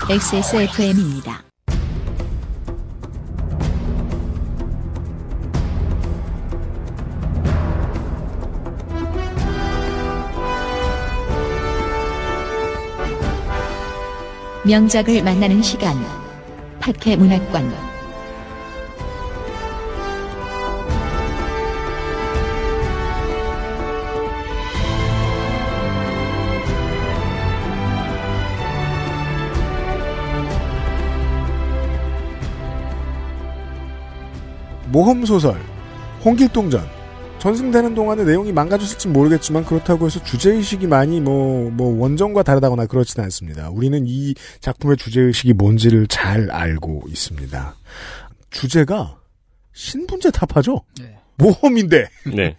XSFM입니다. 명작을 만나는 시간. 파케 문학관. 모험소설, 홍길동전, 전승되는 동안에 내용이 망가졌을지 모르겠지만 그렇다고 해서 주제의식이 많이 뭐, 뭐 원전과 다르다거나 그렇진 않습니다. 우리는 이 작품의 주제의식이 뭔지를 잘 알고 있습니다. 주제가 신분제 탑하죠? 네. 모험인데! 네.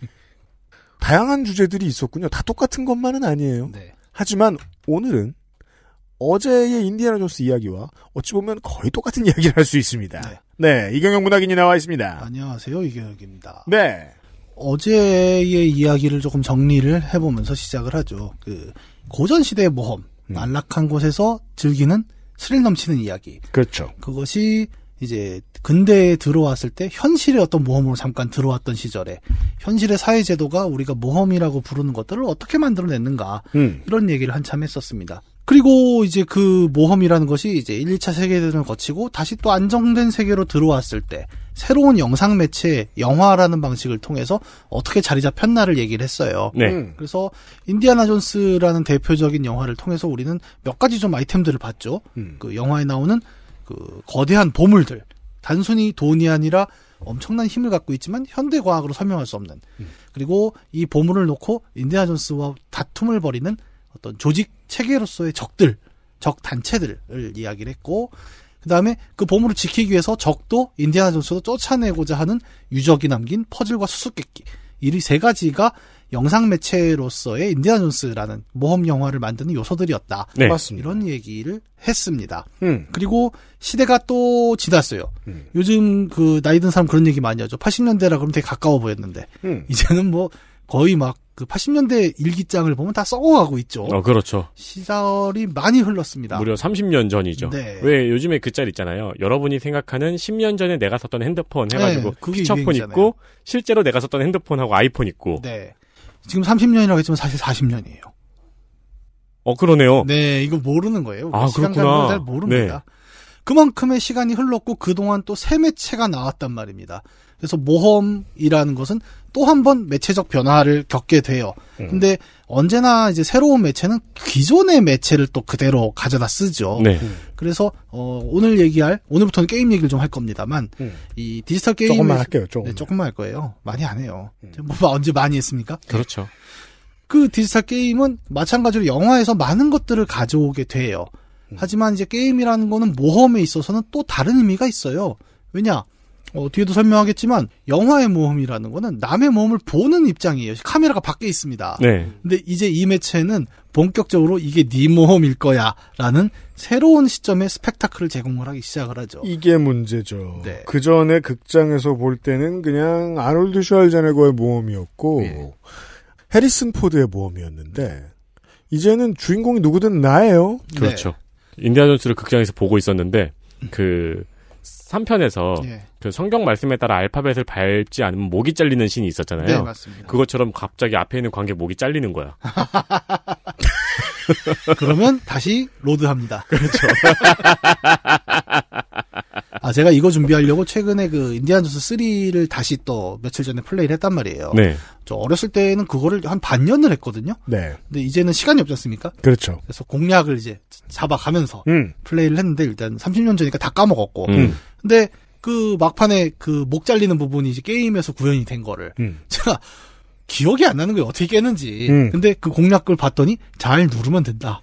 다양한 주제들이 있었군요. 다 똑같은 것만은 아니에요. 네. 하지만 오늘은 어제의 인디아나 존스 이야기와 어찌 보면 거의 똑같은 이야기를 할 수 있습니다. 네. 네, 이경영 문학인이 나와 있습니다. 안녕하세요, 이경영입니다. 네. 어제의 이야기를 조금 정리를 해보면서 시작을 하죠. 그 고전 시대의 모험, 음. 안락한 곳에서 즐기는 스릴 넘치는 이야기. 그렇죠. 그것이 이제 근대에 들어왔을 때 현실의 어떤 모험으로 잠깐 들어왔던 시절에 현실의 사회제도가 우리가 모험이라고 부르는 것들을 어떻게 만들어냈는가 음. 이런 얘기를 한참 했었습니다. 그리고 이제 그 모험이라는 것이 이제 1, 2차 세계대전을 거치고 다시 또 안정된 세계로 들어왔을 때 새로운 영상 매체 영화라는 방식을 통해서 어떻게 자리 잡혔나를 얘기를 했어요. 네. 음. 그래서 인디아나 존스라는 대표적인 영화를 통해서 우리는 몇 가지 좀 아이템들을 봤죠. 음. 그 영화에 나오는 그 거대한 보물들. 단순히 돈이 아니라 엄청난 힘을 갖고 있지만 현대 과학으로 설명할 수 없는. 음. 그리고 이 보물을 놓고 인디아나 존스와 다툼을 벌이는 어떤 조직 체계로서의 적들, 적 단체들을 이야기를 했고, 그 다음에 그 보물을 지키기 위해서 적도 인디아나 존스도 쫓아내고자 하는 유적이 남긴 퍼즐과 수수께끼. 이 세 가지가 영상 매체로서의 인디아나 존스라는 모험 영화를 만드는 요소들이었다. 네. 맞습니다. 이런 얘기를 했습니다. 음. 그리고 시대가 또 지났어요. 음. 요즘 그 나이 든 사람 그런 얘기 많이 하죠. 80년대라 그러면 되게 가까워 보였는데 음. 이제는 뭐 거의 막그 80년대 일기장을 보면 다 썩어가고 있죠. 어, 그렇죠. 시절이 많이 흘렀습니다. 무려 30년 전이죠. 네. 왜 요즘에 그 짤 있잖아요. 여러분이 생각하는 10년 전에 내가 썼던 핸드폰 해가지고 네, 피처폰 유행이잖아요. 있고 실제로 내가 썼던 핸드폰하고 아이폰 있고. 네. 지금 30년이라고 했지만 사실 40년이에요. 어 그러네요. 네, 이거 모르는 거예요. 아 그렇구나. 잘 모릅니다. 네. 그만큼의 시간이 흘렀고 그동안 또 새 매체가 나왔단 말입니다. 그래서 모험이라는 것은 또한번 매체적 변화를 겪게 돼요. 음. 근데 언제나 이제 새로운 매체는 기존의 매체를 또 그대로 가져다 쓰죠. 네. 음. 그래서 어, 오늘 얘기할 오늘부터는 게임 얘기를 좀 할 겁니다만 음. 이 디지털 게임 조금만 할게요. 조금만. 네, 조금만 할 거예요. 많이 안 해요. 음. 뭐 언제 많이 했습니까? 그렇죠. 그 디지털 게임은 마찬가지로 영화에서 많은 것들을 가져오게 돼요. 음. 하지만 이제 게임이라는 거는 모험에 있어서는 또 다른 의미가 있어요. 왜냐? 어, 뒤에도 설명하겠지만 영화의 모험이라는 거는 남의 모험을 보는 입장이에요. 카메라가 밖에 있습니다. 네. 근데 이제 이 매체는 본격적으로 이게 네 모험일 거야라는 새로운 시점의 스펙타클을 제공을 하기 시작을 하죠. 이게 문제죠. 네. 그 전에 극장에서 볼 때는 그냥 아놀드 슈왈제네거의 모험이었고 네. 해리슨 포드의 모험이었는데 이제는 주인공이 누구든 나예요. 네. 그렇죠. 인디아 존스를 극장에서 보고 있었는데 그 3편에서 예. 그 성경 말씀에 따라 알파벳을 밟지 않으면 목이 잘리는 신이 있었잖아요. 네, 맞습니다. 그것처럼 갑자기 앞에 있는 관계 목이 잘리는 거야. 그러면 다시 로드합니다. 그렇죠. 아, 제가 이거 준비하려고 최근에 그 인디안 존스 3를 다시 또 며칠 전에 플레이를 했단 말이에요. 네. 저 어렸을 때는 그거를 한 반년을 했거든요. 네. 근데 이제는 시간이 없지 않습니까? 그렇죠. 그래서 공략을 이제 잡아가면서 음. 플레이를 했는데 일단 30년 전이니까 다 까먹었고. 음. 근데 그 막판에 그 목 잘리는 부분이 이제 게임에서 구현이 된 거를 음. 제가 기억이 안 나는 거예요. 어떻게 깨는지. 음. 근데 그 공략글 봤더니 잘 누르면 된다.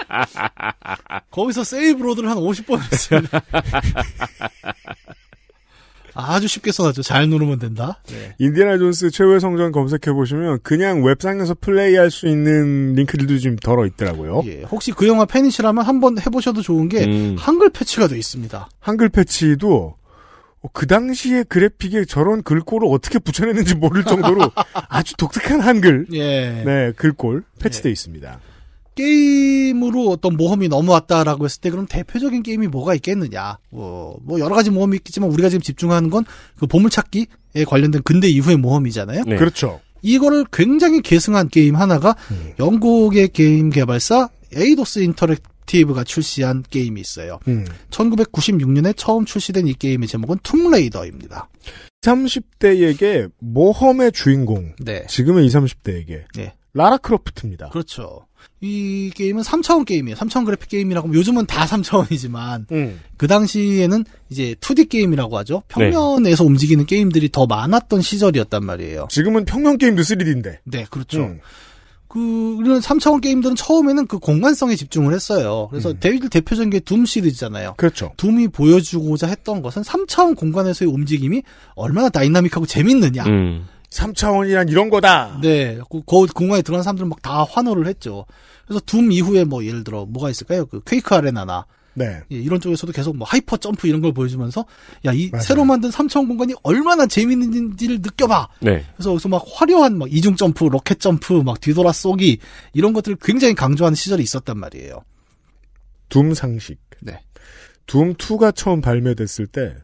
거기서 세이브로드를 한 50번 했어요 아주 쉽게 써놨죠. 잘 누르면 된다. 네. 인디아나 존스 최후의 성전 검색해보시면 그냥 웹상에서 플레이할 수 있는 링크들도 좀 덜어 있더라고요. 예, 혹시 그 영화 팬이시라면 한번 해보셔도 좋은 게 음. 한글 패치가 돼 있습니다. 한글 패치도 어, 그당시에 그래픽에 저런 글꼴을 어떻게 붙여냈는지 모를 정도로 아주 독특한 한글, 예. 네 글꼴 패치돼 예. 있습니다. 게임으로 어떤 모험이 넘어왔다라고 했을 때 그럼 대표적인 게임이 뭐가 있겠느냐? 뭐, 뭐 여러 가지 모험이 있겠지만 우리가 지금 집중하는 건 그 보물찾기에 관련된 근대 이후의 모험이잖아요. 네. 그렇죠. 이거를 굉장히 계승한 게임 하나가 음. 영국의 게임 개발사 에이도스 인터랙 액티브가 출시한 게임이 있어요. 음. 1996년에 처음 출시된 이 게임의 제목은 툼레이더입니다. 30대에게 모험의 주인공. 네. 지금의 20, 30대에게. 네. 라라 크로프트입니다. 그렇죠. 이 게임은 3차원 게임이에요. 3차원 그래픽 게임이라고 하면 요즘은 다 3차원이지만 음. 그 당시에는 이제 2D 게임이라고 하죠. 네. 평면에서 네. 움직이는 게임들이 더 많았던 시절이었단 말이에요. 지금은 평면 게임도 3D인데. 네, 그렇죠. 음. 그 이런 3차원 게임들은 처음에는 그 공간성에 집중을 했어요. 그래서 음. 데이들 대표적인 게 둠 시리즈잖아요. 그렇죠. 둠이 보여주고자 했던 것은 3차원 공간에서의 움직임이 얼마나 다이나믹하고 재밌느냐. 음. 3차원이란 이런 거다. 네. 그, 그 공간에 들어간 사람들은 막 다 환호를 했죠. 그래서 둠 이후에 뭐 예를 들어 뭐가 있을까요? 그 퀘이크 아레나나 네. 예, 이런 쪽에서도 계속 뭐 하이퍼 점프 이런 걸 보여주면서 야이 새로 만든 3차원 공간이 얼마나 재밌는지를 느껴봐. 네. 그래서 여기서 막 화려한 막 이중 점프, 로켓 점프, 막 뒤돌아 쏘기 이런 것들을 굉장히 강조하는 시절이 있었단 말이에요. 둠 상식. 네. 둠 2가 처음 발매됐을 때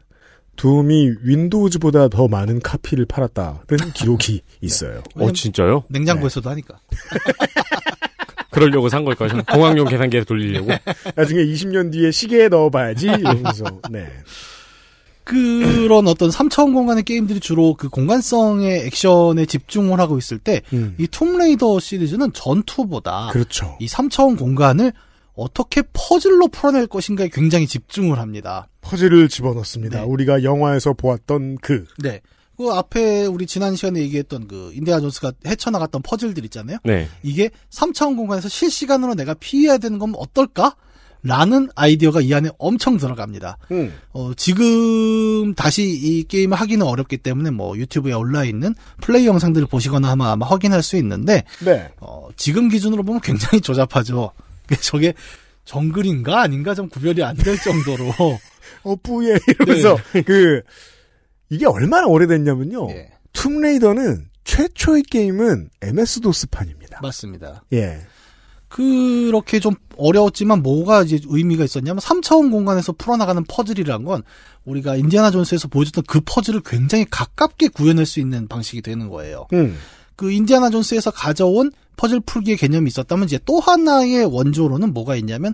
둠이 윈도우즈보다 더 많은 카피를 팔았다는 기록이 있어요. 네. 어 진짜요? 냉장고에서도 네. 하니까. 그러려고 산걸예요 저는 공항용 계산기에 돌리려고. 나중에 20년 뒤에 시계에 넣어봐야지. 이러면서. 네. 그런 어떤 3차원 공간의 게임들이 주로 그 공간성의 액션에 집중을 하고 있을 때이 음. 툼레이더 시리즈는 전투보다 그렇죠. 이 3차원 공간을 어떻게 퍼즐로 풀어낼 것인가에 굉장히 집중을 합니다. 퍼즐을 집어넣습니다. 네. 우리가 영화에서 보았던 그. 네. 그 앞에 우리 지난 시간에 얘기했던 그 인디아 존스가 헤쳐나갔던 퍼즐들 있잖아요. 네. 이게 3차원 공간에서 실시간으로 내가 피해야 되는 건 어떨까? 라는 아이디어가 이 안에 엄청 들어갑니다. 음. 어, 지금 다시 이 게임을 하기는 어렵기 때문에 뭐 유튜브에 올라 있는 플레이 영상들을 보시거나 하면 아마 확인할 수 있는데 네. 어, 지금 기준으로 보면 굉장히 조잡하죠. 저게 정글인가 아닌가 좀 구별이 안 될 정도로 어뿌예 이러면서 네. 그 이게 얼마나 오래됐냐면요. 예. 툼레이더는 최초의 게임은 MS 도스판입니다. 맞습니다. 예. 그렇게 좀 어려웠지만 뭐가 이제 의미가 있었냐면 3차원 공간에서 풀어나가는 퍼즐이란 건 우리가 인디아나 존스에서 보여줬던 그 퍼즐을 굉장히 가깝게 구현할 수 있는 방식이 되는 거예요. 음. 그 인디아나 존스에서 가져온 퍼즐 풀기의 개념이 있었다면 이제 또 하나의 원조로는 뭐가 있냐면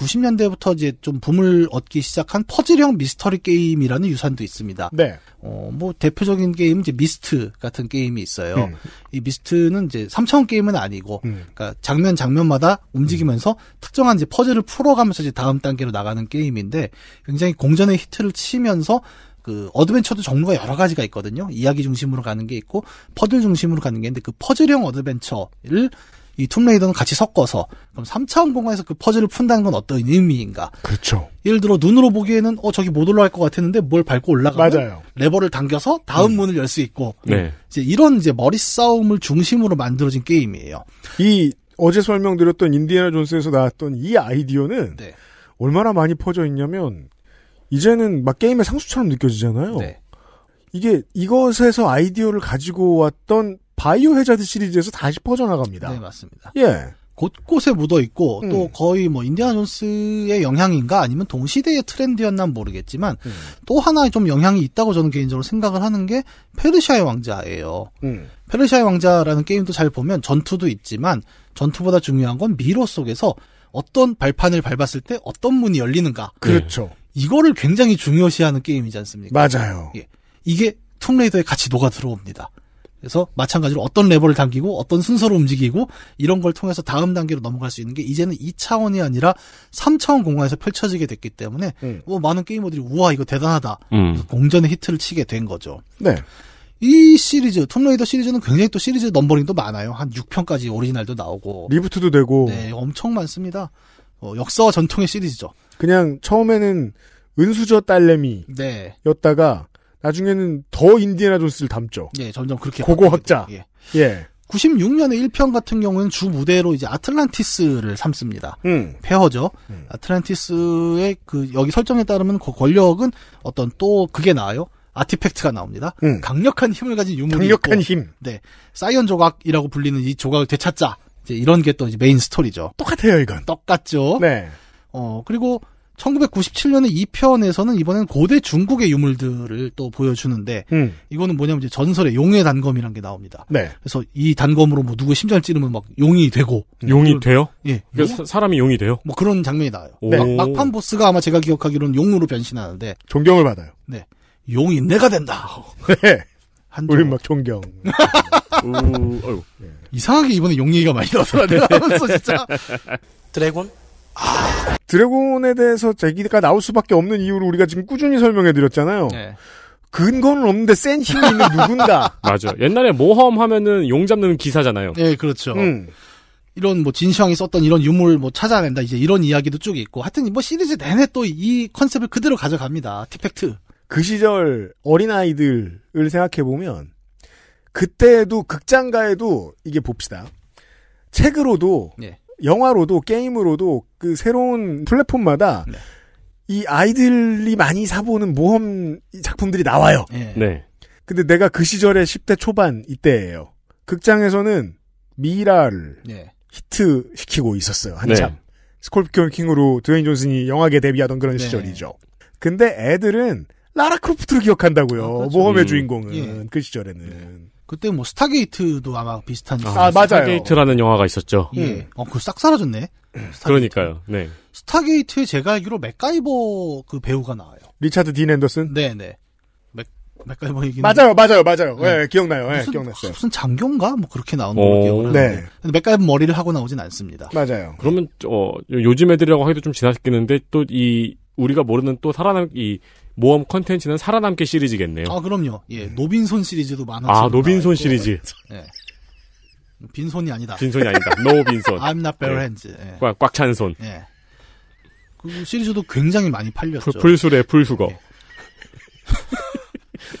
90년대부터 이제 좀 붐을 얻기 시작한 퍼즐형 미스터리 게임이라는 유산도 있습니다. 네. 어, 뭐 대표적인 게임 이제 미스트 같은 게임이 있어요. 음. 이 미스트는 이제 3차원 게임은 아니고 음. 그러니까 장면 장면마다 움직이면서 음. 특정한 이제 퍼즐을 풀어 가면서 이제 다음 단계로 나가는 게임인데 굉장히 공전의 히트를 치면서 그 어드벤처도 종류가 여러 가지가 있거든요. 이야기 중심으로 가는 게 있고 퍼즐 중심으로 가는 게 있는데 그 퍼즐형 어드벤처를 이 툼레이더는 같이 섞어서 그럼 3차원 공간에서 그 퍼즐을 푼다는 건 어떤 의미인가? 그렇죠. 예를 들어 눈으로 보기에는 어 저기 못 올라갈 것 같았는데 뭘 밟고 올라가면 맞아요. 레버를 당겨서 다음 음. 문을 열 수 있고 네. 이제 이런 이제 머리 싸움을 중심으로 만들어진 게임이에요. 이 어제 설명드렸던 인디애나 존스에서 나왔던 이 아이디어는 네. 얼마나 많이 퍼져 있냐면 이제는 막 게임의 상수처럼 느껴지잖아요. 네. 이게 이것에서 아이디어를 가지고 왔던 바이오 해자드 시리즈에서 다시 퍼져나갑니다. 네, 맞습니다. 예. 곳곳에 묻어 있고 음. 또 거의 뭐 인디아나 존스의 영향인가 아니면 동시대의 트렌드였나 모르겠지만 음. 또 하나의 좀 영향이 있다고 저는 개인적으로 생각을 하는 게 페르시아의 왕자예요. 음. 페르시아의 왕자라는 게임도 잘 보면 전투도 있지만 전투보다 중요한 건 미로 속에서 어떤 발판을 밟았을 때 어떤 문이 열리는가. 네. 그렇죠. 네. 이거를 굉장히 중요시하는 게임이지 않습니까? 맞아요. 예. 이게 툼레이더에 같이 녹아 들어옵니다. 그래서 마찬가지로 어떤 레버를 당기고 어떤 순서로 움직이고 이런 걸 통해서 다음 단계로 넘어갈 수 있는 게 이제는 2차원이 아니라 3차원 공간에서 펼쳐지게 됐기 때문에 음. 뭐 많은 게이머들이 우와 이거 대단하다 음. 공전의 히트를 치게 된 거죠. 네. 이 시리즈 툼레이더 시리즈는 굉장히 또 시리즈 넘버링도 많아요. 한 6편까지 오리지널도 나오고 리부트도 되고 네 엄청 많습니다. 어, 역사와 전통의 시리즈죠. 그냥 처음에는 은수저 딸내미였다가 네. 나중에는 더 인디애나 존스를 담죠 예, 점점 그렇게. 고고 학자. 예. 예. 96년에 1편 같은 경우는 주 무대로 이제 아틀란티스를 삼습니다. 음. 페어죠. 음. 아틀란티스의 그 여기 설정에 따르면 그 권력은 어떤 또 그게 나와요. 아티팩트가 나옵니다. 음. 강력한 힘을 가진 유물이 강력한 있고, 힘. 네. 사이언 조각이라고 불리는 이 조각을 되찾자. 이제 이런 게 또 메인 스토리죠. 똑같아요, 이건. 똑같죠. 네. 어, 그리고 1997년에 2편에서는 이번엔 고대 중국의 유물들을 또 보여주는데 음. 이거는 뭐냐면 이제 전설의 용의 단검이라는 게 나옵니다. 네. 그래서 이 단검으로 뭐 누구 심장을 찌르면 막 용이 되고 음. 용이 음. 돼요? 예. 그러니까 사람이 용이 돼요? 뭐 그런 장면이 나와요. 네. 막, 판 보스가 아마 제가 기억하기로는 용으로 변신하는데 존경을 받아요. 네. 용이 내가 된다. 네. 우린 막 존경. 오, 이상하게 이번에 용 얘기가 많이 나더서 내가 하면서 진짜. 드래곤? 드래곤에 대해서 제기가 나올 수밖에 없는 이유를 우리가 지금 꾸준히 설명해 드렸잖아요. 네. 근거는 없는데 센 힘이 있는 누군가. 맞아. 옛날에 모험 하면은 용 잡는 기사잖아요. 네, 그렇죠. 음. 이런 뭐 진시황이 썼던 이런 유물 뭐 찾아낸다 이제 이런 이야기도 쭉 있고 하여튼 뭐 시리즈 내내 또 이 컨셉을 그대로 가져갑니다. 티팩트. 그 시절 어린아이들을 생각해 보면 그때도 극장가에도 이게 봅시다. 책으로도 네. 영화로도 게임으로도 그 새로운 플랫폼마다 네. 이 아이들이 많이 사보는 모험 작품들이 나와요. 네. 네. 근데 내가 그 시절에 10대 초반 이때예요. 극장에서는 미라를 네. 히트 시키고 있었어요. 한참. 네. 스콜피오 킹으로 드웨인 존슨이 영화계 데뷔하던 그런 네. 시절이죠. 근데 애들은 라라 크로프트를 기억한다고요. 아, 그렇죠. 모험의 음. 주인공은 예. 그 시절에는. 네. 그때 뭐 스타게이트도 아마 비슷한 아, 아 맞아요. 스타게이트라는 영화가 있었죠. 예. 음. 어그 싹 사라졌네. 스타게이트. 그러니까요. 네. 스타게이트에 제가 알기로 맥가이버 그 배우가 나와요. 리차드 딘 앤더슨? 네, 네. 맥 맥가이버 얘기 맞아요, 맞아요, 맞아요. 네. 예, 네. 네, 기억나요. 예, 무슨, 네, 기억났어요. 무슨 장교인가 뭐 그렇게 나오는 걸로 기억나는데. 네. 맥가이버 머리를 하고 나오진 않습니다. 맞아요. 그러면 어 요즘 애들이라고 하기도 좀 지나치겠는데 또이 우리가 모르는 또 살아남기 모험 컨텐츠는 살아남기 시리즈겠네요. 아 그럼요. 예, 노빈손 시리즈도 많았죠. 아 노빈손 시리즈. 예. 빈손이 아니다. 빈손이 아니다. 노 빈손. I'm not bare 예. hands. 예. 꽉, 꽉찬 손. 예. 그 시리즈도 굉장히 많이 팔렸죠. 풀술에 풀수거. 예.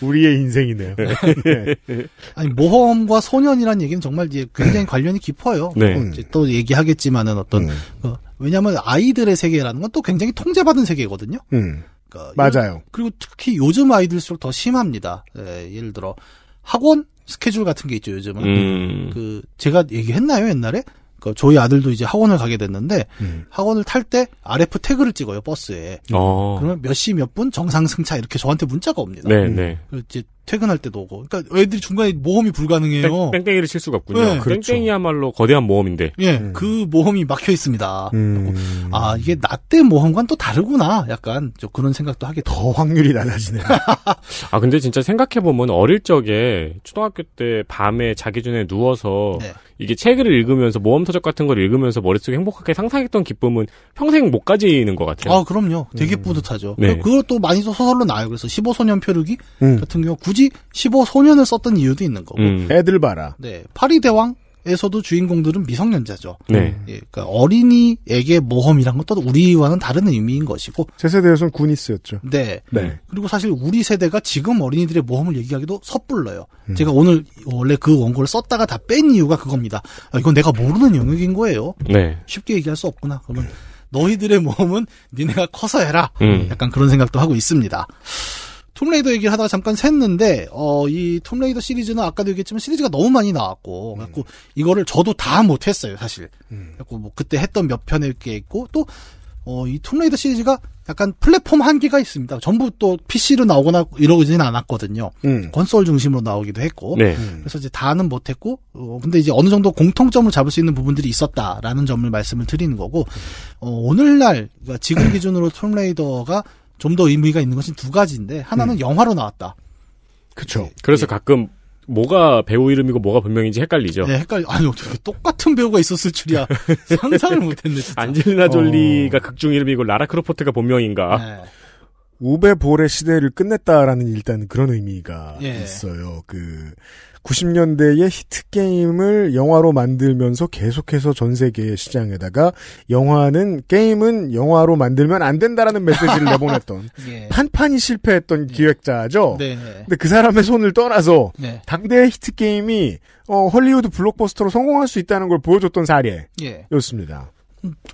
우리의 인생이네요. 네. 아니 모험과 소년이라는 얘기는 정말 이제 굉장히 관련이 깊어요. 네. 뭐 또 얘기하겠지만은 어떤 음. 그 왜냐하면 아이들의 세계라는 건 또 굉장히 통제받은 세계거든요. 음. 그러니까 맞아요. 요, 그리고 특히 요즘 아이들수록 더 심합니다. 예, 예를 들어 학원 스케줄 같은 게 있죠. 요즘은 음. 그 제가 얘기했나요 옛날에? 그 저희 아들도 이제 학원을 가게 됐는데 음. 학원을 탈 때 RF 태그를 찍어요 버스에. 어. 그러면 몇 시 몇 분 정상 승차 이렇게 저한테 문자가 옵니다. 네, 네. 이제 퇴근할 때도 오고. 그러니까 애들이 중간에 모험이 불가능해요. 땡, 땡이를칠 수가 없군요. 네. 그렇죠. 땡이야말로 거대한 모험인데. 예, 음. 그 모험이 막혀 있습니다. 음. 아 이게 낮대 모험과는 또 다르구나. 약간 그런 생각도 하게 더 확률이 낮아지네. 아 근데 진짜 생각해 보면 어릴 적에 초등학교 때 밤에 자기 전에 누워서 네. 이게 책을 읽으면서 모험서적 같은 걸 읽으면서 머릿속에 행복하게 상상했던 기쁨은 평생 못 가지는 것 같아요. 아, 그럼요. 되게 음. 뿌듯하죠. 네. 그것도 많이 소설로 나와요. 그래서 15소년 표류기 음. 같은 경우 굳이 15소년을 썼던 이유도 있는 거고. 음. 애들 봐라. 네. 파리 대왕 에서도 주인공들은 미성년자죠. 네. 예, 그러니까 어린이에게 모험이란 것도 우리와는 다른 의미인 것이고. 제 세대에서는 군이스였죠. 네. 네. 그리고 사실 우리 세대가 지금 어린이들의 모험을 얘기하기도 섣불러요. 음. 제가 오늘 원래 그 원고를 썼다가 다 뺀 이유가 그겁니다. 아, 이건 내가 모르는 영역인 거예요. 네. 쉽게 얘기할 수 없구나. 그러면 너희들의 모험은 니네가 커서 해라. 음. 약간 그런 생각도 하고 있습니다. 톰레이더 얘기를 하다가 잠깐 샜는데 어 이 톰레이더 시리즈는 아까도 얘기했지만 시리즈가 너무 많이 나왔고 음. 그래고 이거를 저도 다 못했어요 사실 음. 그래고 뭐 그때 했던 몇 편의 게 있고 또 어, 이 툼레이더 시리즈가 약간 플랫폼 한계가 있습니다. 전부 또 PC로 나오거나 이러지는 않았거든요. 음. 건솔 중심으로 나오기도 했고. 네. 그래서 이제 다는 못했고, 어, 근데 이제 어느 정도 공통점을 잡을 수 있는 부분들이 있었다라는 점을 말씀을 드리는 거고, 어, 오늘날, 그러니까 지금 기준으로 톰레이더가 좀더 의미가 있는 것은 두 가지인데 하나는 음. 영화로 나왔다. 그렇죠. 그래서 예. 가끔 뭐가 배우 이름이고 뭐가 본명인지 헷갈리죠. 네, 헷갈 아니, 어떻게 똑같은 배우가 있었을 줄이야. 상상을 못했네. 진 안젤리나 졸리가 어... 극중 이름이고 라라 크로포트가 본명인가. 네. 우베 볼의 시대를 끝냈다라는 일단 그런 의미가 예. 있어요. 그 90년대의 히트 게임을 영화로 만들면서 계속해서 전 세계의 시장에다가 영화는 게임은 영화로 만들면 안 된다라는 메시지를 내보냈던 예. 판판이 실패했던 예. 기획자죠. 네, 네. 근데 그 사람의 손을 떠나서 네. 당대의 히트 게임이 어, 헐리우드 블록버스터로 성공할 수 있다는 걸 보여줬던 사례였습니다. 예.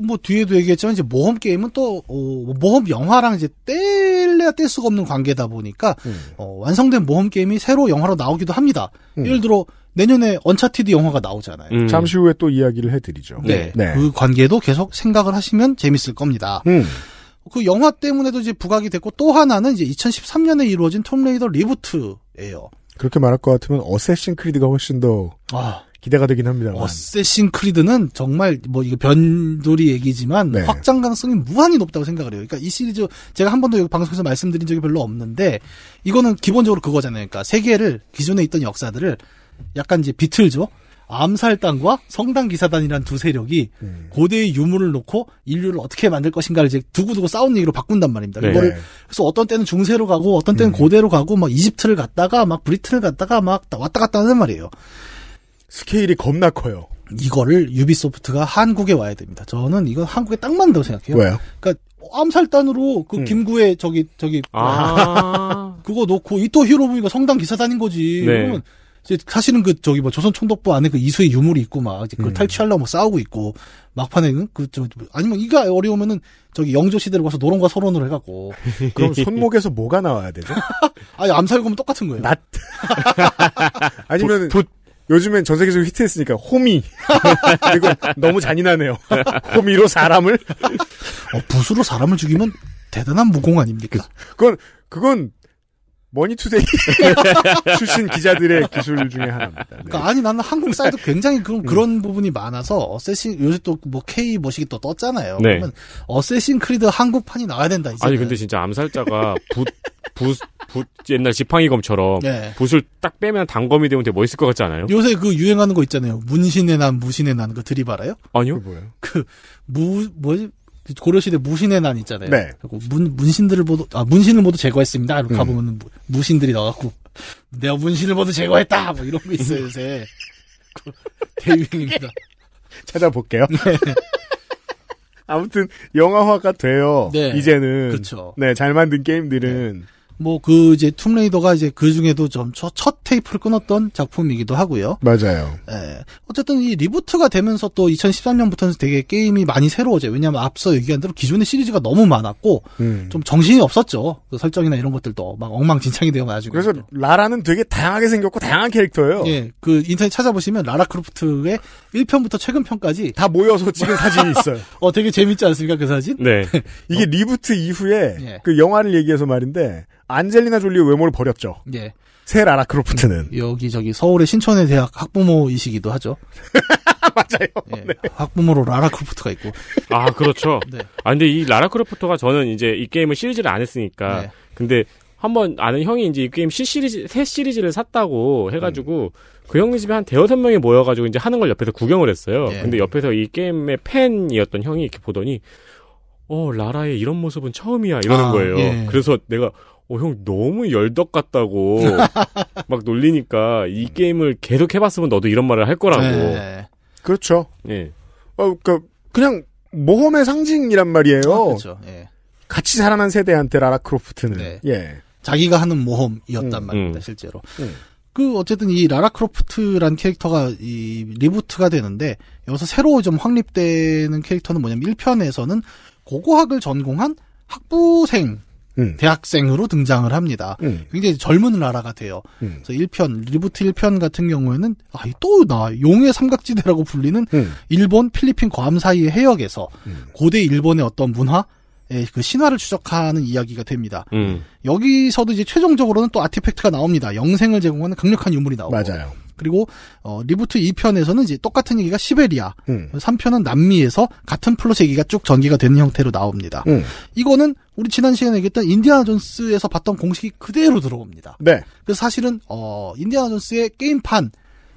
뭐 뒤에도 얘기했지만 이제 모험 게임은 또 어, 모험 영화랑 이제 뗄래야 뗄 수가 없는 관계다 보니까 음. 어, 완성된 모험 게임이 새로 영화로 나오기도 합니다. 음. 예를 들어 내년에 언차티드 영화가 나오잖아요. 음. 잠시 후에 또 이야기를 해드리죠. 네, 네. 그 관계도 계속 생각을 하시면 재밌을 겁니다. 음. 그 영화 때문에도 이제 부각이 됐고 또 하나는 이제 2013년에 이루어진 톰레이더 리부트예요. 그렇게 말할 것 같으면 어쌔신 크리드가 훨씬 더 아. 기대가 되긴 합니다. 어쌔신 크리드는 정말 뭐 이거 변돌이 얘기지만 네. 확장 가능성이 무한히 높다고 생각을 해요. 그러니까 이 시리즈 제가 한 번도 방송에서 말씀드린 적이 별로 없는데 이거는 기본적으로 그거잖아요. 그러니까 세계를 기존에 있던 역사들을 약간 이제 비틀죠. 암살당과 성당 기사단이란 두 세력이 음. 고대의 유물을 놓고 인류를 어떻게 만들 것인가를 이제 두고두고 싸운 얘기로 바꾼단 말입니다. 네. 이거 그래서 어떤 때는 중세로 가고 어떤 때는 음. 고대로 가고 막 이집트를 갔다가 막 브리트를 갔다가 막 왔다 갔다 하는 말이에요. 스케일이 겁나 커요. 이거를 유비소프트가 한국에 와야 됩니다. 저는 이건 한국에 딱 맞는다고 생각해요. 왜요? 그러니까 암살단으로 그 음. 김구의 저기 저기 아~ 그거 놓고 이토 히로부미가 성당 기사 단인 거지. 네. 그러면 사실은 그 저기 뭐 조선 총독부 안에 그 이수의 유물이 있고 막 이제 그걸 음. 탈취하려고 뭐 싸우고 있고 막판에는 그좀 뭐 아니면 이가 어려우면은 저기 영조 시대로 가서 노론과 서론을 해갖고 그럼 손목에서 뭐가 나와야 되죠? 아니 암살검은 똑같은 거예요. 낫 아니면 돛 요즘엔 전 세계적으로 히트했으니까 호미. 이거 너무 잔인하네요. 호미로 사람을 어, 붓으로 사람을 죽이면 대단한 무공 아닙니까? 그건 그건 머니투데이 출신 기자들의 기술 중에 하나입니다. 네. 그러니까 아니 나는 한국 사이도 굉장히 그런 음. 그런 부분이 많아서 어쌔신 요새 또 뭐 K 뭐시기또 떴잖아요. 네. 그러면 어쌔신 크리드 한국판이 나와야 된다 이제. 아니 근데 진짜 암살자가 붓 붓, 붓 옛날 지팡이검처럼 네. 붓을 딱 빼면 단검이 되면 되게 멋있을 것 같지 않아요? 요새 그 유행하는 거 있잖아요. 문신의 난, 무신의 난, 그 드립 알아요? 아니요. 그 뭐예요? 그, 무, 뭐지? 고려시대 무신의 난 있잖아요. 네. 문, 문신들을 모두, 아, 문신을 모두 제거했습니다. 이렇게 음. 가보면 음. 뭐 무, 신들이 나와갖고, 내가 문신을 모두 제거했다! 뭐 이런 거 있어요, 요새. 그 대유행입니다. 찾아볼게요. 네. 아무튼, 영화화가 돼요. 네. 이제는. 그쵸. 네, 잘 만든 게임들은. 네. 뭐그 이제 툼레이더가 이제 그 중에도 좀첫 첫 테이프를 끊었던 작품이기도 하고요. 맞아요. 예. 어쨌든 이 리부트가 되면서 또 2013년부터는 되게 게임이 많이 새로워져요. 왜냐하면 앞서 얘기한 대로 기존의 시리즈가 너무 많았고 음. 좀 정신이 없었죠. 그 설정이나 이런 것들도 막 엉망진창이 되어 가지고. 그래서 또. 라라는 되게 다양하게 생겼고 다양한 캐릭터예요. 예. 그 인터넷 찾아보시면 라라 크로프트의 1편부터 최근 편까지 다 모여서 찍은 사진이 있어요. 어 되게 재밌지 않습니까? 그 사진? 네. 이게 리부트 이후에 예. 그 영화를 얘기해서 말인데 안젤리나 졸리의 외모를 버렸죠. 예. 새 라라 크로프트는 여기 저기 서울의 신촌의 대학 학부모이시기도 하죠. 맞아요. 예, 네. 학부모로 라라 크로프트가 있고. 아 그렇죠. 네. 아 근데 이 라라 크로프트가 저는 이제 이 게임을 시리즈를 안 했으니까. 네. 근데 한 번 아는 형이 이제 이 게임 시리즈 새 시리즈를 샀다고 해가지고 음. 그 형네 집에 한 대여섯 명이 모여가지고 이제 하는 걸 옆에서 구경을 했어요. 예. 근데 옆에서 이 게임의 팬이었던 형이 이렇게 보더니 어 라라의 이런 모습은 처음이야 이러는 아, 거예요. 예. 그래서 내가 어, 형 너무 열덕 같다고 막 놀리니까 이 음. 게임을 계속 해봤으면 너도 이런 말을 할 거라고. 네. 그렇죠. 예. 어, 그 그냥 모험의 상징이란 말이에요. 아, 그렇죠. 예. 같이 살아난 세대한테 라라 크로프트는 네. 예. 자기가 하는 모험이었단 음, 음. 말입니다. 음. 실제로. 음. 그 어쨌든 이 라라 크로프트란 캐릭터가 이 리부트가 되는데 여기서 새로 좀 확립되는 캐릭터는 뭐냐면 1편에서는 고고학을 전공한 학부생 음. 대학생으로 등장을 합니다. 음. 굉장히 젊은 나라가 돼요. 음. 그래서 1편, 리부트 1편 같은 경우에는 아, 또나 용의 삼각지대라고 불리는 음. 일본, 필리핀, 괌 사이의 해역에서 음. 고대 일본의 어떤 문화, 그 신화를 추적하는 이야기가 됩니다. 여기서도 이제 최종적으로는 또 아티팩트가 나옵니다. 영생을 제공하는 강력한 유물이 나오고. 맞아요. 그리고 어, 리부트 2편에서는 이제 똑같은 얘기가 시베리아, 음. 3편은 남미에서 같은 플롯 얘기가 쭉 전개가 되는 형태로 나옵니다. 음. 이거는 우리 지난 시간에 얘기했던 인디아나 존스에서 봤던 공식이 그대로 들어옵니다. 네. 그래서 사실은 어, 인디아나 존스의 게임판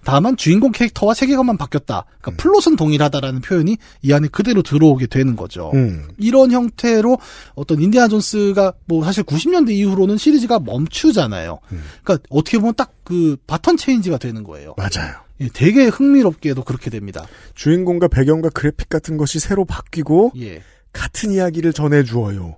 다만 주인공 캐릭터와 세계관만 바뀌었다. 그러니까 음. 플롯은 동일하다라는 표현이 이 안에 그대로 들어오게 되는 거죠. 음. 이런 형태로 어떤 인디아 존스가 뭐 사실 90년대 이후로는 시리즈가 멈추잖아요. 음. 그러니까 어떻게 보면 딱 그 바턴 체인지가 되는 거예요. 맞아요. 예, 되게 흥미롭게도 그렇게 됩니다. 주인공과 배경과 그래픽 같은 것이 새로 바뀌고 예. 같은 이야기를 전해 주어요.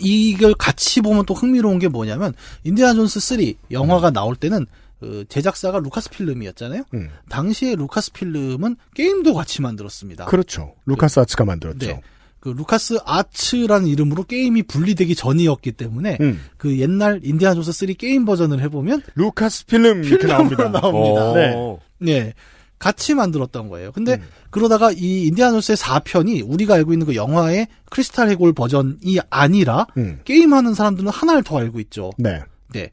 이걸 같이 보면 또 흥미로운 게 뭐냐면 인디아 존스 3 영화가 나올 때는 그 제작사가 루카스 필름이었잖아요. 음. 당시에 루카스 필름은 게임도 같이 만들었습니다. 그렇죠. 그 루카스 그, 아츠가 만들었죠. 네. 그 루카스 아츠라는 이름으로 게임이 분리되기 전이었기 때문에 음. 그 옛날 인디아나 존스 3 게임 버전을 해보면 루카스 필름 이렇게 나옵니다. 나옵니다. 네. 네. 같이 만들었던 거예요. 근데 음. 그러다가 이 인디아나 존스의 4편이 우리가 알고 있는 그 영화의 크리스탈 해골 버전이 아니라 음. 게임하는 사람들은 하나를 더 알고 있죠. 네. 네.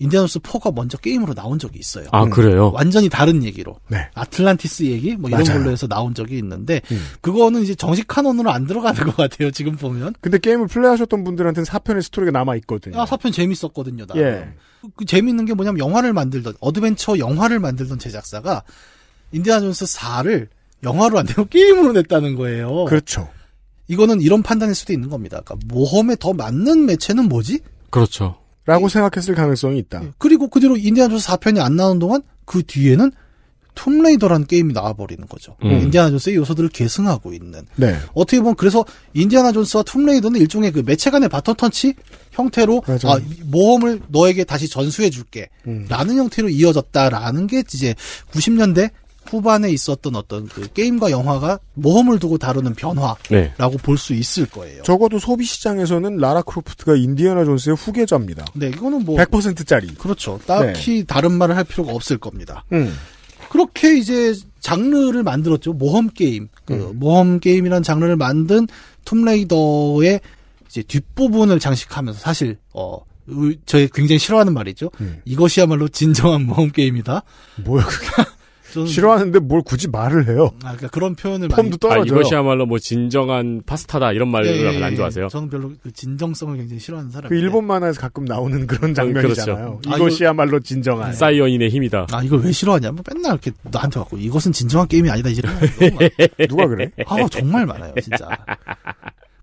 인디아노스 4가 먼저 게임으로 나온 적이 있어요. 아, 그래요? 완전히 다른 얘기로. 네. 아틀란티스 얘기? 뭐 이런 맞아요. 걸로 해서 나온 적이 있는데, 음. 그거는 이제 정식 카논으로 안 들어가는 것 같아요, 지금 보면. 근데 게임을 플레이하셨던 분들한테는 4편의 스토리가 남아있거든요. 아, 4편 재밌었거든요, 나. 예. 그, 그 재밌는 게 뭐냐면 영화를 만들던, 어드벤처 영화를 만들던 제작사가 인디아나 스 4를 영화로 안 되고 게임으로 냈다는 거예요. 그렇죠. 이거는 이런 판단일 수도 있는 겁니다. 그러니까 모험에 더 맞는 매체는 뭐지? 그렇죠. 라고 생각했을 가능성이 있다. 예. 그리고 그대로 인디아존스 나 4편이 안 나오는 동안 그 뒤에는 툼레이더라는 게임이 나와버리는 거죠. 음. 인디아나 존스의 요소들을 계승하고 있는. 네. 어떻게 보면 그래서 인디아나 존스와 툼레이더는 일종의 그 매체 간의 바터 턴치 형태로 맞아. 아, 모험을 너에게 다시 전수해줄게. 음. 라는 형태로 이어졌다라는 게 이제 90년대 후반에 있었던 어떤 그 게임과 영화가 모험을 두고 다루는 네. 변화라고 네. 볼수 있을 거예요. 적어도 소비 시장에서는 라라 크로프트가 인디아나 존스의 후계자입니다. 네, 이거는 뭐 100%짜리. 그렇죠. 딱히 네. 다른 말을 할 필요가 없을 겁니다. 음. 그렇게 이제 장르를 만들었죠. 모험 게임. 그 음. 모험 게임이란 장르를 만든 툼레이더의 이제 뒷부분을 장식하면서 사실 어 저희 굉장히 싫어하는 말이죠. 음. 이것이야말로 진정한 모험 게임이다. 뭐야 그게? 싫어하는데 뭘 굳이 말을 해요. 아, 그러니까 그런 표현을 폼도 많이... 떨어져 아, 이것이야말로 뭐 진정한 파스타다 이런 말을 예, 예, 안 예. 좋아하세요? 저는 별로 그 진정성을 굉장히 싫어하는 사람. 그 일본 만화에서 가끔 나오는 그런 어, 장면이잖아요. 그렇죠. 아, 이것이야말로 아, 진정한 사이언인의 힘이다. 아이거왜 싫어하냐? 뭐 맨날 이렇게 나한테 왔고 이것은 진정한 게임이 아니다 이런 누가 그래? 아 정말 많아요 진짜.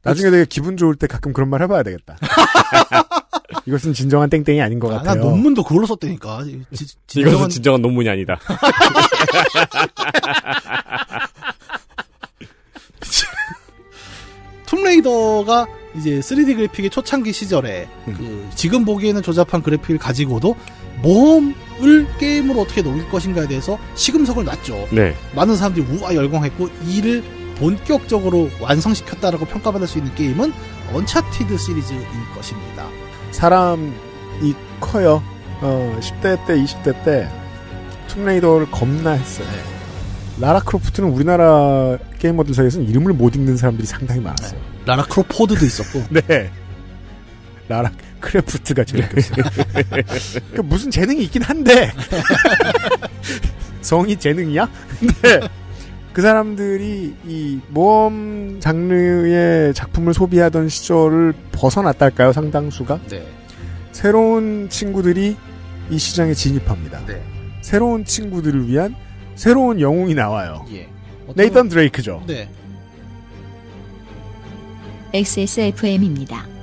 나중에 되게 기분 좋을 때 가끔 그런 말 해봐야 되겠다. 이것은 진정한 땡땡이 아닌 것 아, 같아요. 나 논문도 그걸로 썼다니까. 지, 진정한... 이것은 진정한 논문이 아니다. 툼레이더가 이제 3D 그래픽의 초창기 시절에 음. 그 지금 보기에는 조잡한 그래픽을 가지고도 모험을 게임으로 어떻게 녹일 것인가에 대해서 시금석을 놨죠. 네. 많은 사람들이 우와 열광했고 이를 본격적으로 완성시켰다라고 평가받을 수 있는 게임은 언차티드 시리즈인 것입니다. 사람이 커요. 어, 10대 때, 20대 때 툼레이더를 겁나 했어요. 네. 라라 크로프트는 우리나라 게이머들 사이에서는 이름을 못 읽는 사람들이 상당히 많았어요. 네. 라라 크로포드도 있었고. 네. 라라 크래프트가 제일 웃겼어요. 무슨 재능이 있긴 한데 성이 재능이야? 네. 그 사람들이 이 모험 장르의 작품을 소비하던 시절을 벗어났달까요? 상당수가 네. 새로운 친구들이 이 시장에 진입합니다. 네. 새로운 친구들을 위한 새로운 영웅이 나와요. 예. 네이던 드레이크죠. 네. XSFM입니다.